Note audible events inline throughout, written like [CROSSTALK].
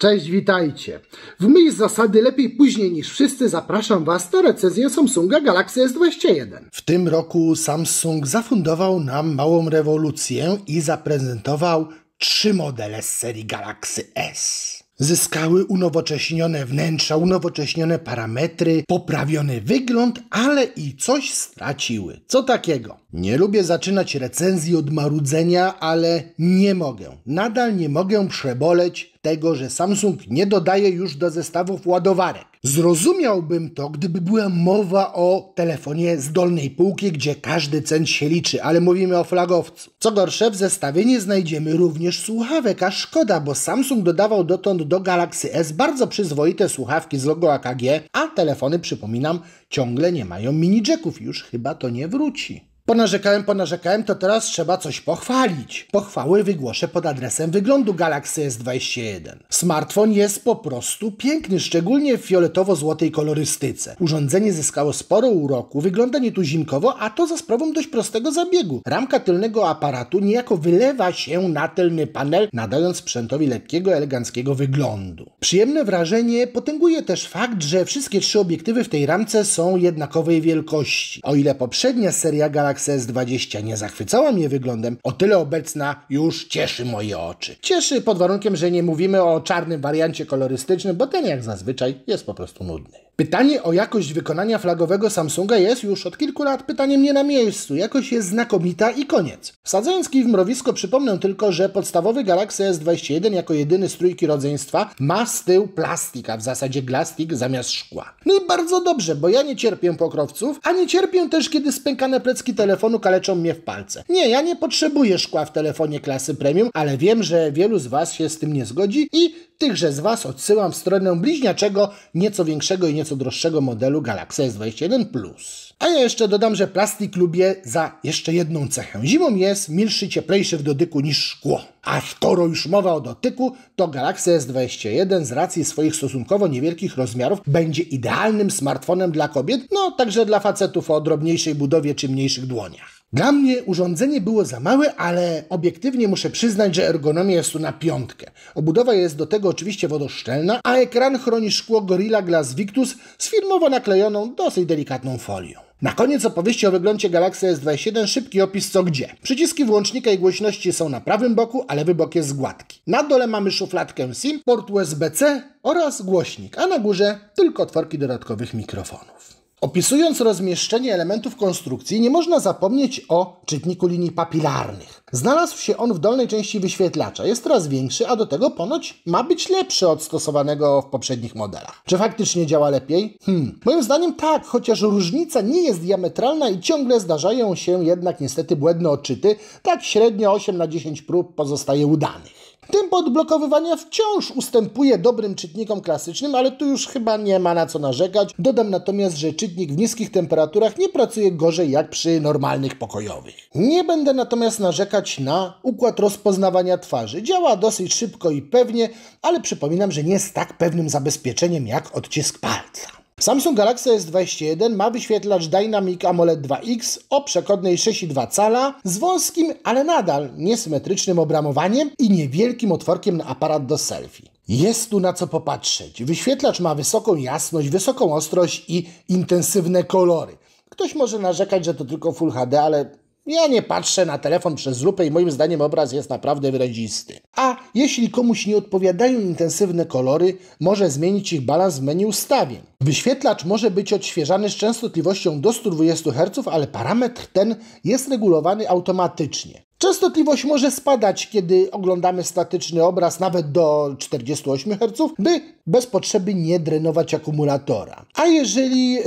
Cześć, witajcie. W myśl zasady lepiej później niż wszyscy zapraszam Was na recenzję Samsunga Galaxy S21. W tym roku Samsung zafundował nam małą rewolucję i zaprezentował trzy modele z serii Galaxy S zyskały unowocześnione wnętrza, unowocześnione parametry, poprawiony wygląd, ale i coś straciły. Co takiego? Nie lubię zaczynać recenzji od marudzenia, ale nie mogę. Nadal nie mogę przeboleć tego, że Samsung nie dodaje już do zestawów ładowarek. Zrozumiałbym to, gdyby była mowa o telefonie z dolnej półki, gdzie każdy cent się liczy, ale mówimy o flagowcu. Co gorsze, w zestawie nie znajdziemy również słuchawek, a szkoda, bo Samsung dodawał dotąd do Galaxy S bardzo przyzwoite słuchawki z logo AKG, a telefony, przypominam, ciągle nie mają mini jacków, już chyba to nie wróci. Ponarzekałem, ponarzekałem, to teraz trzeba coś pochwalić. Pochwały wygłoszę pod adresem wyglądu Galaxy S21. Smartfon jest po prostu piękny, szczególnie w fioletowo-złotej kolorystyce. Urządzenie zyskało sporo uroku, wygląda nietuzinkowo, a to za sprawą dość prostego zabiegu. Ramka tylnego aparatu niejako wylewa się na tylny panel, nadając sprzętowi lekkiego, eleganckiego wyglądu. Przyjemne wrażenie potęguje też fakt, że wszystkie trzy obiektywy w tej ramce są jednakowej wielkości. O ile poprzednia seria Galaxy Access 20 nie zachwycała mnie wyglądem, o tyle obecna już cieszy moje oczy. Cieszy pod warunkiem, że nie mówimy o czarnym wariancie kolorystycznym, bo ten jak zazwyczaj jest po prostu nudny. Pytanie o jakość wykonania flagowego Samsunga jest już od kilku lat pytaniem nie na miejscu. Jakość jest znakomita i koniec. Wsadzając kij w mrowisko przypomnę tylko, że podstawowy Galaxy S21 jako jedyny z trójki rodzeństwa ma z tyłu plastik, a w zasadzie glastik zamiast szkła. No i bardzo dobrze, bo ja nie cierpię pokrowców, a nie cierpię też, kiedy spękane plecki telefonu kaleczą mnie w palce. Nie, ja nie potrzebuję szkła w telefonie klasy premium, ale wiem, że wielu z Was się z tym nie zgodzi i tychże z Was odsyłam w stronę bliźniaczego, nieco większego i nieco nieco droższego modelu Galaxy S21 Plus. A ja jeszcze dodam, że plastik lubię za jeszcze jedną cechę. Zimą jest milszy, cieplejszy w dotyku niż szkło. A skoro już mowa o dotyku, to Galaxy S21 z racji swoich stosunkowo niewielkich rozmiarów będzie idealnym smartfonem dla kobiet, no także dla facetów o drobniejszej budowie czy mniejszych dłoniach. Dla mnie urządzenie było za małe, ale obiektywnie muszę przyznać, że ergonomia jest tu na piątkę. Obudowa jest do tego oczywiście wodoszczelna, a ekran chroni szkło Gorilla Glass Victus z firmowo naklejoną, dosyć delikatną folią. Na koniec opowieści o wyglądzie Galaxy S27 szybki opis co gdzie. Przyciski włącznika i głośności są na prawym boku, a lewy bok jest gładki. Na dole mamy szufladkę SIM, port USB-C oraz głośnik, a na górze tylko otworki dodatkowych mikrofonów. Opisując rozmieszczenie elementów konstrukcji, nie można zapomnieć o czytniku linii papilarnych. Znalazł się on w dolnej części wyświetlacza, jest coraz większy, a do tego ponoć ma być lepszy od stosowanego w poprzednich modelach. Czy faktycznie działa lepiej? Hmm, moim zdaniem tak, chociaż różnica nie jest diametralna i ciągle zdarzają się jednak niestety błędne odczyty, tak średnio 8 na 10 prób pozostaje udanych tempo odblokowywania wciąż ustępuje dobrym czytnikom klasycznym, ale tu już chyba nie ma na co narzekać. Dodam natomiast, że czytnik w niskich temperaturach nie pracuje gorzej jak przy normalnych pokojowych. Nie będę natomiast narzekać na układ rozpoznawania twarzy. Działa dosyć szybko i pewnie, ale przypominam, że nie z tak pewnym zabezpieczeniem jak odcisk palca. Samsung Galaxy S21 ma wyświetlacz Dynamic AMOLED 2X o przekodnej 6,2 cala z wąskim, ale nadal niesymetrycznym obramowaniem i niewielkim otworkiem na aparat do selfie. Jest tu na co popatrzeć. Wyświetlacz ma wysoką jasność, wysoką ostrość i intensywne kolory. Ktoś może narzekać, że to tylko Full HD, ale ja nie patrzę na telefon przez lupę i moim zdaniem obraz jest naprawdę wyrazisty. A jeśli komuś nie odpowiadają intensywne kolory, może zmienić ich balans w menu ustawień. Wyświetlacz może być odświeżany z częstotliwością do 120 Hz, ale parametr ten jest regulowany automatycznie. Częstotliwość może spadać, kiedy oglądamy statyczny obraz nawet do 48 Hz, by bez potrzeby nie drenować akumulatora. A jeżeli yy,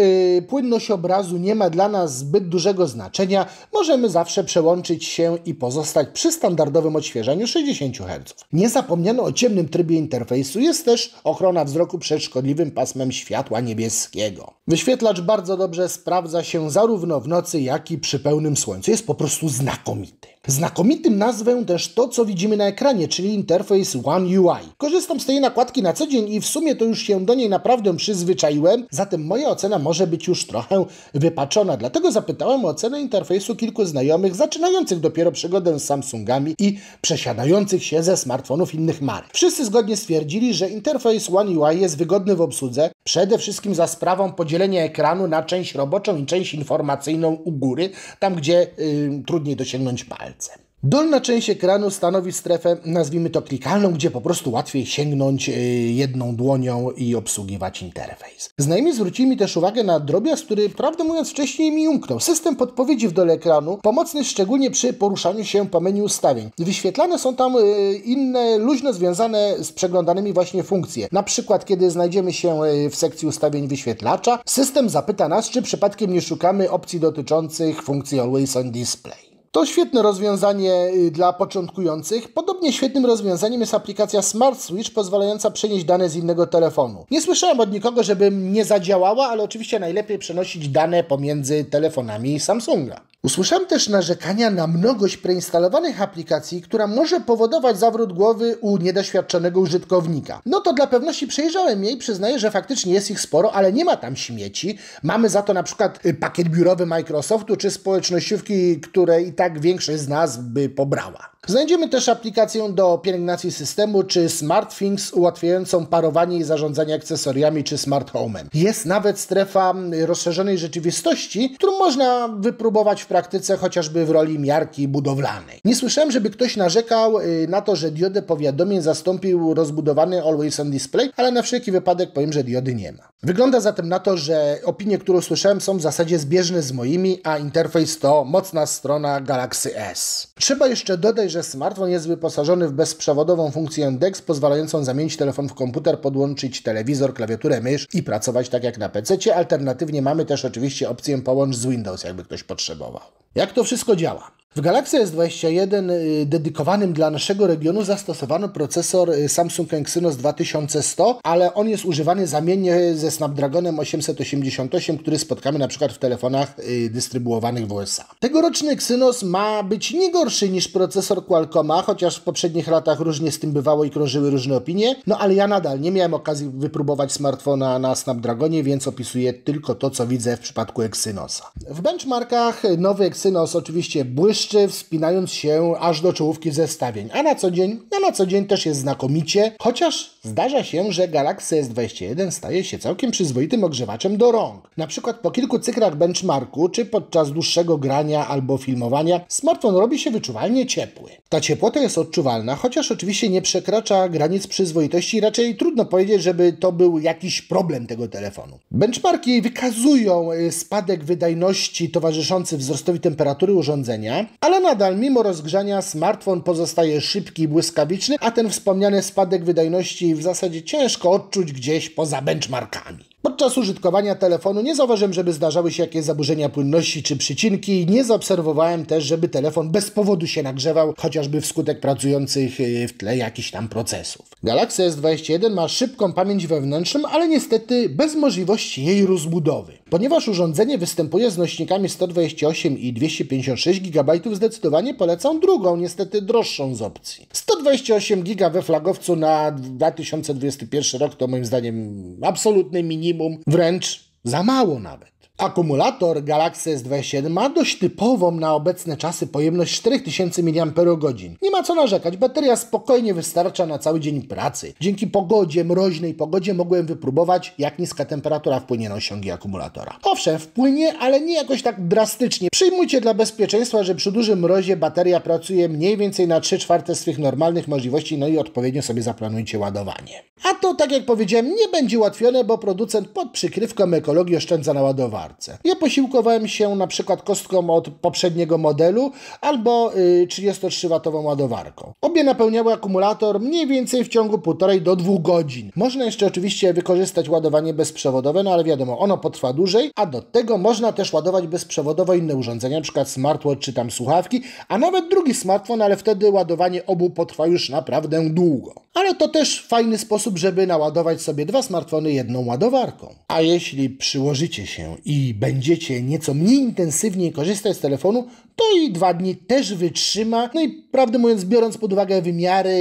płynność obrazu nie ma dla nas zbyt dużego znaczenia, możemy zawsze przełączyć się i pozostać przy standardowym odświeżaniu 60 Hz. Nie zapomniano o ciemnym trybie interfejsu, jest też ochrona wzroku przed szkodliwym pasmem światła niebieskiego. Wyświetlacz bardzo dobrze sprawdza się zarówno w nocy, jak i przy pełnym słońcu. Jest po prostu znakomity. Znakomitym nazwę też to, co widzimy na ekranie, czyli interfejs One UI. Korzystam z tej nakładki na co dzień i w sumie to już się do niej naprawdę przyzwyczaiłem, zatem moja ocena może być już trochę wypaczona. Dlatego zapytałem o ocenę interfejsu kilku znajomych, zaczynających dopiero przygodę z Samsungami i przesiadających się ze smartfonów innych marek. Wszyscy zgodnie stwierdzili, że interfejs One UI jest wygodny w obsłudze, przede wszystkim za sprawą podzielenia ekranu na część roboczą i część informacyjną u góry, tam gdzie yy, trudniej dosięgnąć palcem. Dolna część ekranu stanowi strefę, nazwijmy to klikalną, gdzie po prostu łatwiej sięgnąć e, jedną dłonią i obsługiwać interfejs. Znajomi zwrócili mi też uwagę na drobiazg, który prawdę mówiąc wcześniej mi umknął. System podpowiedzi w dole ekranu, pomocny szczególnie przy poruszaniu się po menu ustawień. Wyświetlane są tam e, inne, luźno związane z przeglądanymi właśnie funkcje. Na przykład, kiedy znajdziemy się e, w sekcji ustawień wyświetlacza, system zapyta nas, czy przypadkiem nie szukamy opcji dotyczących funkcji Always on Display. To świetne rozwiązanie y, dla początkujących. Podobnie świetnym rozwiązaniem jest aplikacja Smart Switch pozwalająca przenieść dane z innego telefonu. Nie słyszałem od nikogo, żeby nie zadziałała, ale oczywiście najlepiej przenosić dane pomiędzy telefonami Samsunga. Usłyszałem też narzekania na mnogość preinstalowanych aplikacji, która może powodować zawrót głowy u niedoświadczonego użytkownika. No to dla pewności przejrzałem i przyznaję, że faktycznie jest ich sporo, ale nie ma tam śmieci. Mamy za to na przykład y, pakiet biurowy Microsoftu czy społecznościówki, które i tak większość z nas by pobrała. Tak. Znajdziemy też aplikację do pielęgnacji systemu czy SmartThings ułatwiającą parowanie i zarządzanie akcesoriami czy smart home'em. Jest nawet strefa mm, rozszerzonej rzeczywistości, którą można wypróbować w praktyce chociażby w roli miarki budowlanej. Nie słyszałem, żeby ktoś narzekał y, na to, że diodę powiadomień zastąpił rozbudowany Always On Display, ale na wszelki wypadek powiem, że diody nie ma. Wygląda zatem na to, że opinie, które słyszałem są w zasadzie zbieżne z moimi, a interfejs to mocna strona Galaxy S. Trzeba jeszcze dodać, że smartfon jest wyposażony w bezprzewodową funkcję DeX pozwalającą zamienić telefon w komputer, podłączyć telewizor, klawiaturę, mysz i pracować tak jak na PC. Alternatywnie mamy też oczywiście opcję połącz z Windows, jakby ktoś potrzebował. Jak to wszystko działa? W Galaxy S21 y, dedykowanym dla naszego regionu zastosowano procesor y, Samsung Exynos 2100, ale on jest używany zamiennie ze Snapdragonem 888, który spotkamy na przykład w telefonach y, dystrybuowanych w USA. Tegoroczny Exynos ma być nie gorszy niż procesor Qualcomma, chociaż w poprzednich latach różnie z tym bywało i krążyły różne opinie, no ale ja nadal nie miałem okazji wypróbować smartfona na Snapdragonie, więc opisuję tylko to, co widzę w przypadku Exynosa. W benchmarkach nowy Exynos oczywiście błyszczy jeszcze wspinając się aż do czołówki zestawień. A na co dzień? No na co dzień też jest znakomicie, chociaż zdarza się, że Galaxy S21 staje się całkiem przyzwoitym ogrzewaczem do rąk. Na przykład po kilku cyklach benchmarku, czy podczas dłuższego grania albo filmowania, smartfon robi się wyczuwalnie ciepły. Ta ciepłota jest odczuwalna, chociaż oczywiście nie przekracza granic przyzwoitości, raczej trudno powiedzieć, żeby to był jakiś problem tego telefonu. Benchmarki wykazują y, spadek wydajności towarzyszący wzrostowi temperatury urządzenia, ale nadal mimo rozgrzania smartfon pozostaje szybki i błyskawiczny, a ten wspomniany spadek wydajności w zasadzie ciężko odczuć gdzieś poza benchmarkami. Podczas użytkowania telefonu nie zauważyłem, żeby zdarzały się jakieś zaburzenia płynności czy przycinki. Nie zaobserwowałem też, żeby telefon bez powodu się nagrzewał, chociażby wskutek pracujących e, w tle jakichś tam procesów. Galaxy S21 ma szybką pamięć wewnętrzną, ale niestety bez możliwości jej rozbudowy. Ponieważ urządzenie występuje z nośnikami 128 i 256 GB, zdecydowanie polecam drugą, niestety droższą z opcji. 128 GB we flagowcu na 2021 rok to moim zdaniem absolutny minimum, wręcz za mało nawet. Akumulator Galaxy S27 ma dość typową na obecne czasy pojemność 4000 mAh. Nie ma co narzekać, bateria spokojnie wystarcza na cały dzień pracy. Dzięki pogodzie, mroźnej pogodzie mogłem wypróbować, jak niska temperatura wpłynie na osiągi akumulatora. Owszem, wpłynie, ale nie jakoś tak drastycznie. Przyjmujcie dla bezpieczeństwa, że przy dużym mrozie bateria pracuje mniej więcej na 3 czwarte swych normalnych możliwości, no i odpowiednio sobie zaplanujcie ładowanie. A to, tak jak powiedziałem, nie będzie ułatwione, bo producent pod przykrywką ekologii oszczędza na ładowaniu marce. Ja posiłkowałem się na przykład kostką od poprzedniego modelu albo 33 y, watową ładowarką. Obie napełniały akumulator mniej więcej w ciągu 1,5 do 2 godzin. Można jeszcze oczywiście wykorzystać ładowanie bezprzewodowe, no ale wiadomo, ono potrwa dłużej, a do tego można też ładować bezprzewodowo inne urządzenia, np. smartwatch czy tam słuchawki, a nawet drugi smartfon, ale wtedy ładowanie obu potrwa już naprawdę długo ale to też fajny sposób, żeby naładować sobie dwa smartfony jedną ładowarką. A jeśli przyłożycie się i będziecie nieco mniej intensywnie korzystać z telefonu, to i dwa dni też wytrzyma. No i prawdę mówiąc, biorąc pod uwagę wymiary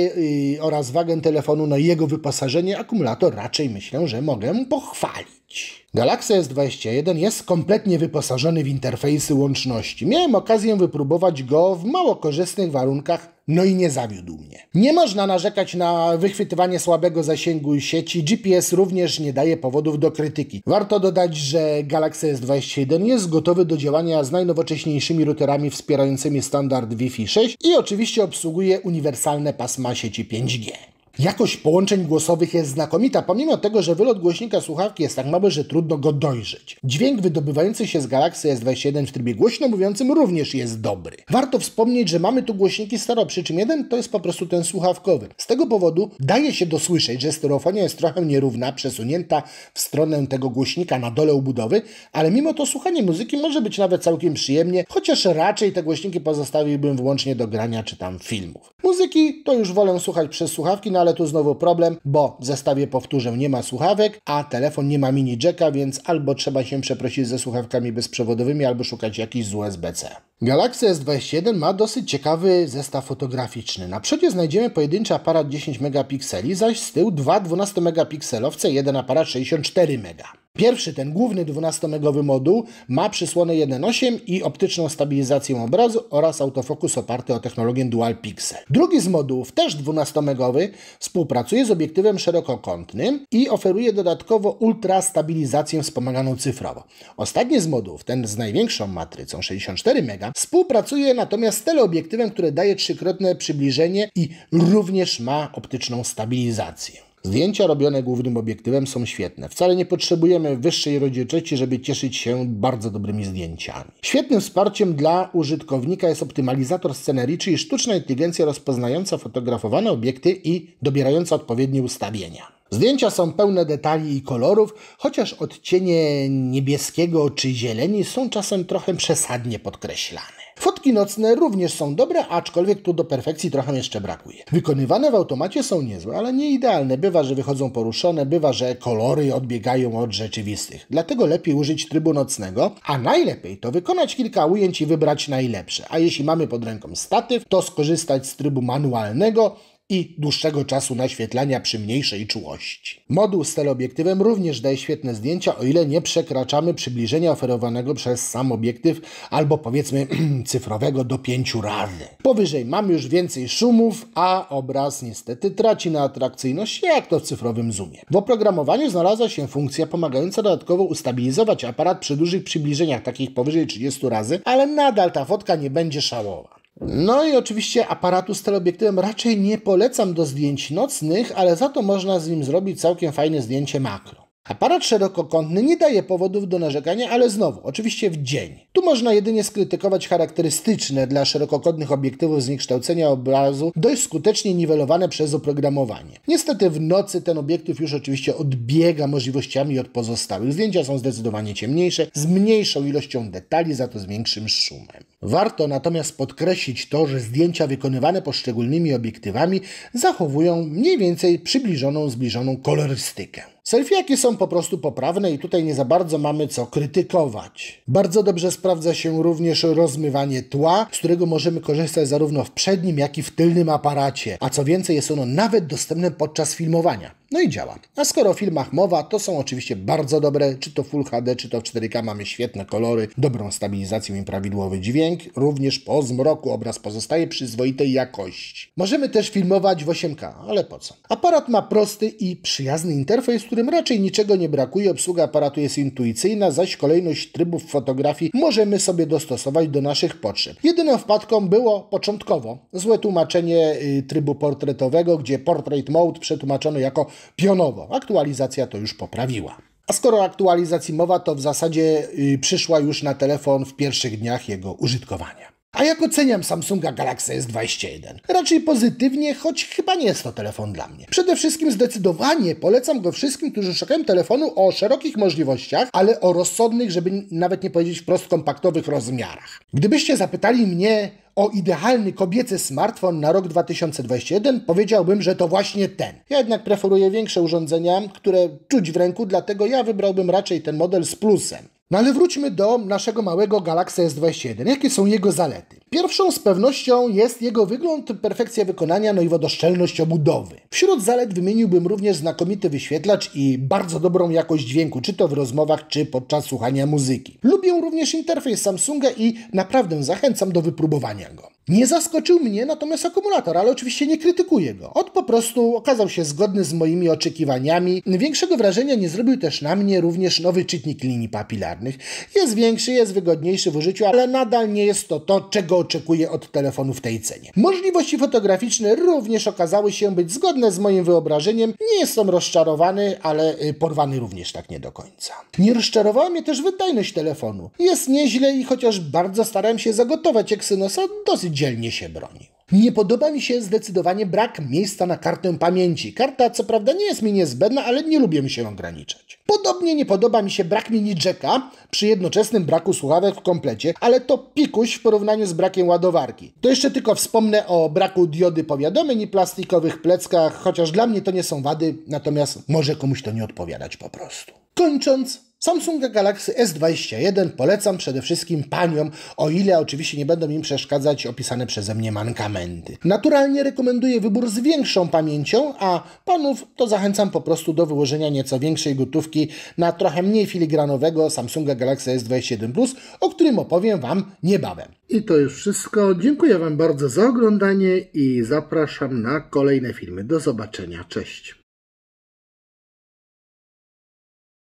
yy, oraz wagę telefonu, no jego wyposażenie, akumulator raczej myślę, że mogę pochwalić. Galaxy S21 jest kompletnie wyposażony w interfejsy łączności. Miałem okazję wypróbować go w mało korzystnych warunkach no i nie zawiódł mnie. Nie można narzekać na wychwytywanie słabego zasięgu sieci. GPS również nie daje powodów do krytyki. Warto dodać, że Galaxy S21 jest gotowy do działania z najnowocześniejszymi routerami wspierającymi standard Wi-Fi 6 i oczywiście obsługuje uniwersalne pasma sieci 5G. Jakość połączeń głosowych jest znakomita, pomimo tego, że wylot głośnika słuchawki jest tak mały, że trudno go dojrzeć. Dźwięk wydobywający się z Galaxy S21 w trybie głośno mówiącym również jest dobry. Warto wspomnieć, że mamy tu głośniki stereo, przy czym jeden to jest po prostu ten słuchawkowy. Z tego powodu daje się dosłyszeć, że stereofonia jest trochę nierówna, przesunięta w stronę tego głośnika na dole obudowy, ale mimo to słuchanie muzyki może być nawet całkiem przyjemnie, chociaż raczej te głośniki pozostawiłbym wyłącznie do grania czy tam filmów. Muzyki to już wolę słuchać przez słuchawki, no ale tu znowu problem, bo w zestawie powtórzę nie ma słuchawek, a telefon nie ma mini jacka, więc albo trzeba się przeprosić ze słuchawkami bezprzewodowymi, albo szukać jakichś z USB-C. Galaxy S21 ma dosyć ciekawy zestaw fotograficzny. Na przodzie znajdziemy pojedynczy aparat 10 megapikseli, zaś z tyłu dwa 12 megapikselowce, jeden aparat 64 mega. Pierwszy, ten główny 12-megowy moduł ma przysłonę 1.8 i optyczną stabilizację obrazu oraz autofokus oparty o technologię Dual Pixel. Drugi z modułów, też 12-megowy, współpracuje z obiektywem szerokokątnym i oferuje dodatkowo ultra stabilizację wspomaganą cyfrowo. Ostatni z modułów, ten z największą matrycą 64 mega, współpracuje natomiast z teleobiektywem, który daje trzykrotne przybliżenie i również ma optyczną stabilizację. Zdjęcia robione głównym obiektywem są świetne. Wcale nie potrzebujemy wyższej rozdzielczości, żeby cieszyć się bardzo dobrymi zdjęciami. Świetnym wsparciem dla użytkownika jest optymalizator scenerii, czyli sztuczna inteligencja rozpoznająca fotografowane obiekty i dobierająca odpowiednie ustawienia. Zdjęcia są pełne detali i kolorów, chociaż odcienie niebieskiego czy zieleni są czasem trochę przesadnie podkreślane. Fotki nocne również są dobre, aczkolwiek tu do perfekcji trochę jeszcze brakuje. Wykonywane w automacie są niezłe, ale nie idealne. Bywa, że wychodzą poruszone, bywa, że kolory odbiegają od rzeczywistych. Dlatego lepiej użyć trybu nocnego, a najlepiej to wykonać kilka ujęć i wybrać najlepsze. A jeśli mamy pod ręką statyw, to skorzystać z trybu manualnego, i dłuższego czasu naświetlania przy mniejszej czułości. Moduł z teleobiektywem również daje świetne zdjęcia, o ile nie przekraczamy przybliżenia oferowanego przez sam obiektyw albo powiedzmy [CLEARS THROAT] cyfrowego do 5 razy. Powyżej mamy już więcej szumów, a obraz niestety traci na atrakcyjności, jak to w cyfrowym zoomie. W oprogramowaniu znalazła się funkcja pomagająca dodatkowo ustabilizować aparat przy dużych przybliżeniach, takich powyżej 30 razy, ale nadal ta fotka nie będzie szałowa. No i oczywiście aparatu z teleobiektywem raczej nie polecam do zdjęć nocnych, ale za to można z nim zrobić całkiem fajne zdjęcie makro. Aparat szerokokątny nie daje powodów do narzekania, ale znowu, oczywiście w dzień. Tu można jedynie skrytykować charakterystyczne dla szerokokątnych obiektywów zniekształcenia obrazu, dość skutecznie niwelowane przez oprogramowanie. Niestety w nocy ten obiektyw już oczywiście odbiega możliwościami od pozostałych. Zdjęcia są zdecydowanie ciemniejsze, z mniejszą ilością detali, za to z większym szumem. Warto natomiast podkreślić to, że zdjęcia wykonywane poszczególnymi obiektywami zachowują mniej więcej przybliżoną, zbliżoną kolorystykę jakie są po prostu poprawne i tutaj nie za bardzo mamy co krytykować. Bardzo dobrze sprawdza się również rozmywanie tła, z którego możemy korzystać zarówno w przednim, jak i w tylnym aparacie, a co więcej jest ono nawet dostępne podczas filmowania. No i działa. A skoro o filmach mowa, to są oczywiście bardzo dobre, czy to Full HD, czy to w 4K, mamy świetne kolory, dobrą stabilizację i prawidłowy dźwięk. Również po zmroku obraz pozostaje przyzwoitej jakości. Możemy też filmować w 8K, ale po co? Aparat ma prosty i przyjazny interfejs, w którym raczej niczego nie brakuje, obsługa aparatu jest intuicyjna, zaś kolejność trybów fotografii możemy sobie dostosować do naszych potrzeb. Jedyną wpadką było początkowo złe tłumaczenie y, trybu portretowego, gdzie portrait mode przetłumaczono jako pionowo. Aktualizacja to już poprawiła. A skoro aktualizacji mowa, to w zasadzie y, przyszła już na telefon w pierwszych dniach jego użytkowania. A jak oceniam Samsunga Galaxy S21? Raczej pozytywnie, choć chyba nie jest to telefon dla mnie. Przede wszystkim zdecydowanie polecam go wszystkim, którzy szukają telefonu o szerokich możliwościach, ale o rozsądnych, żeby nawet nie powiedzieć wprost kompaktowych rozmiarach. Gdybyście zapytali mnie, o idealny kobiecy smartfon na rok 2021 powiedziałbym, że to właśnie ten. Ja jednak preferuję większe urządzenia, które czuć w ręku, dlatego ja wybrałbym raczej ten model z plusem. No ale wróćmy do naszego małego Galaxy S21. Jakie są jego zalety? Pierwszą z pewnością jest jego wygląd, perfekcja wykonania, no i wodoszczelność obudowy. Wśród zalet wymieniłbym również znakomity wyświetlacz i bardzo dobrą jakość dźwięku, czy to w rozmowach, czy podczas słuchania muzyki. Lubię również interfejs Samsunga i naprawdę zachęcam do wypróbowania go. Nie zaskoczył mnie natomiast akumulator, ale oczywiście nie krytykuję go. On po prostu okazał się zgodny z moimi oczekiwaniami. Większego wrażenia nie zrobił też na mnie również nowy czytnik linii papilarnych. Jest większy, jest wygodniejszy w użyciu, ale nadal nie jest to to, czego oczekuję od telefonu w tej cenie. Możliwości fotograficzne również okazały się być zgodne z moim wyobrażeniem. Nie jestem rozczarowany, ale y, porwany również tak nie do końca. Nie rozczarowała mnie też wydajność telefonu. Jest nieźle i chociaż bardzo starałem się zagotować Exynosa, dosyć dzielnie się bronił. Nie podoba mi się zdecydowanie brak miejsca na kartę pamięci. Karta co prawda nie jest mi niezbędna, ale nie lubię mi się ograniczać. Podobnie nie podoba mi się brak mini jacka przy jednoczesnym braku słuchawek w komplecie, ale to pikuś w porównaniu z brakiem ładowarki. To jeszcze tylko wspomnę o braku diody powiadomień i plastikowych pleckach, chociaż dla mnie to nie są wady, natomiast może komuś to nie odpowiadać po prostu. Kończąc, Samsunga Galaxy S21 polecam przede wszystkim paniom, o ile oczywiście nie będą im przeszkadzać opisane przeze mnie mankamenty. Naturalnie rekomenduję wybór z większą pamięcią, a panów to zachęcam po prostu do wyłożenia nieco większej gotówki na trochę mniej filigranowego Samsunga Galaxy S21 Plus, o którym opowiem Wam niebawem. I to już wszystko. Dziękuję Wam bardzo za oglądanie i zapraszam na kolejne filmy. Do zobaczenia. Cześć.